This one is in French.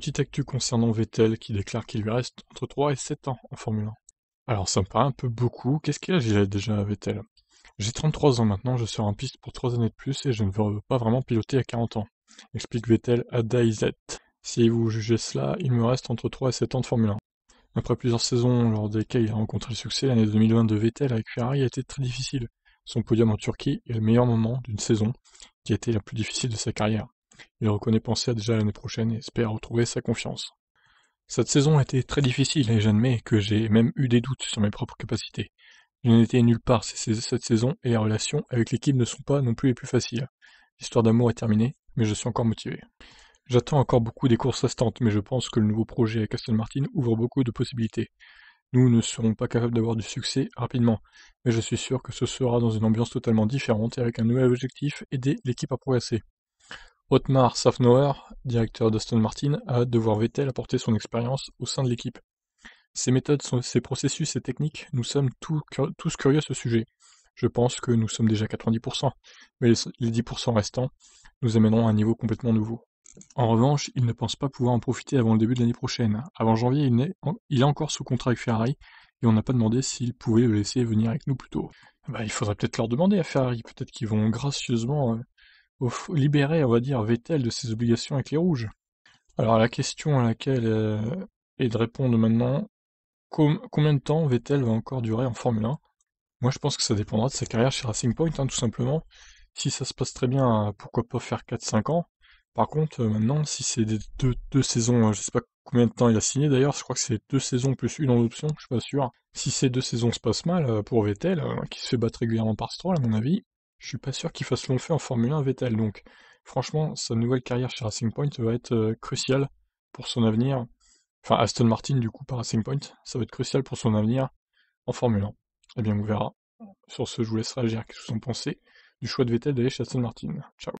petite actu concernant Vettel qui déclare qu'il lui reste entre 3 et 7 ans en Formule 1. Alors ça me paraît un peu beaucoup, qu'est-ce qu'il a, déjà à Vettel J'ai 33 ans maintenant, je serai en piste pour 3 années de plus et je ne veux pas vraiment piloter à 40 ans, explique Vettel à Daizet. Si vous jugez cela, il me reste entre 3 et 7 ans de Formule 1. Après plusieurs saisons lors desquelles il a rencontré le succès, l'année 2020 de Vettel avec Ferrari a été très difficile. Son podium en Turquie est le meilleur moment d'une saison qui a été la plus difficile de sa carrière. Il reconnaît à déjà l'année prochaine et espère retrouver sa confiance. Cette saison a été très difficile et j'admets que j'ai même eu des doutes sur mes propres capacités. Je n'étais nulle part cette saison et les relations avec l'équipe ne sont pas non plus les plus faciles. L'histoire d'amour est terminée, mais je suis encore motivé. J'attends encore beaucoup des courses restantes, mais je pense que le nouveau projet à Castle Martin ouvre beaucoup de possibilités. Nous ne serons pas capables d'avoir du succès rapidement, mais je suis sûr que ce sera dans une ambiance totalement différente et avec un nouvel objectif, aider l'équipe à progresser. Otmar Safnauer, directeur d'Aston Martin, a devoir Vettel apporter son expérience au sein de l'équipe. Ses méthodes, ses processus, ses techniques, nous sommes tous curieux à ce sujet. Je pense que nous sommes déjà 90%, mais les 10% restants nous amèneront à un niveau complètement nouveau. En revanche, il ne pense pas pouvoir en profiter avant le début de l'année prochaine. Avant janvier, il est, il encore sous contrat avec Ferrari et on n'a pas demandé s'il pouvait le laisser venir avec nous plus tôt. Bah, il faudrait peut-être leur demander à Ferrari, peut-être qu'ils vont gracieusement euh, libérer, on va dire, Vettel de ses obligations avec les rouges. Alors la question à laquelle euh, est de répondre maintenant, combien de temps Vettel va encore durer en Formule 1 Moi je pense que ça dépendra de sa carrière chez Racing Point, hein, tout simplement. Si ça se passe très bien, euh, pourquoi pas faire 4-5 ans par contre, euh, maintenant, si c'est deux, saisons, je sais pas combien de temps il a signé d'ailleurs, je crois que c'est deux saisons plus une en option, je suis pas sûr. Si ces deux saisons se passent mal pour Vettel, qui se fait battre régulièrement par Stroll, à mon avis, je suis pas sûr qu'il fasse long fait en Formule 1, Vettel. Donc, franchement, sa nouvelle carrière chez Racing Point va être euh, cruciale pour son avenir. Enfin, Aston Martin, du coup, par Racing Point, ça va être crucial pour son avenir en Formule 1. Eh bien, on verra. Sur ce, je vous laisserai réagir. Qu'est-ce que vous en pensez du choix de Vettel d'aller chez Aston Martin Ciao.